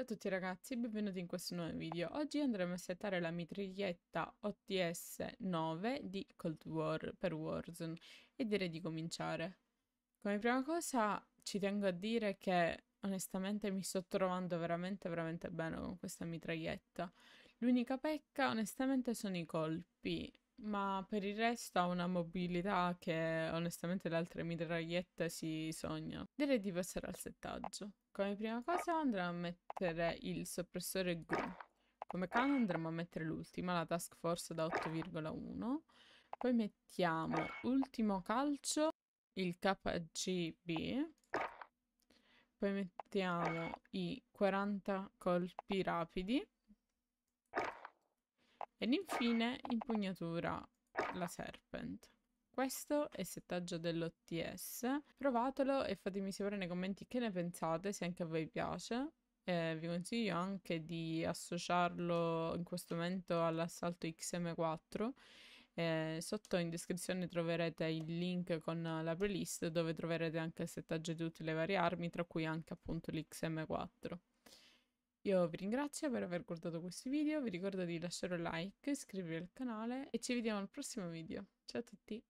Ciao a tutti ragazzi, benvenuti in questo nuovo video. Oggi andremo a settare la mitraglietta OTS 9 di Cold War per Warzone e direi di cominciare. Come prima cosa ci tengo a dire che onestamente mi sto trovando veramente veramente bene con questa mitraglietta. L'unica pecca onestamente sono i colpi, ma per il resto ha una mobilità che onestamente le altre mitragliette si sogna. Direi di passare al settaggio. Come prima cosa andremo a mettere il soppressore GU. Come canone andremo a mettere l'ultima, la task force da 8,1. Poi mettiamo ultimo calcio, il KGB. Poi mettiamo i 40 colpi rapidi ed infine impugnatura, la serpent. Questo è il settaggio dell'OTS, provatelo e fatemi sapere nei commenti che ne pensate, se anche a voi piace. Eh, vi consiglio anche di associarlo in questo momento all'assalto XM4 eh, sotto in descrizione troverete il link con la playlist dove troverete anche il settaggio di tutte le varie armi, tra cui anche appunto l'XM4. Io vi ringrazio per aver guardato questo video, vi ricordo di lasciare un like, iscrivervi al canale e ci vediamo al prossimo video. Ciao a tutti!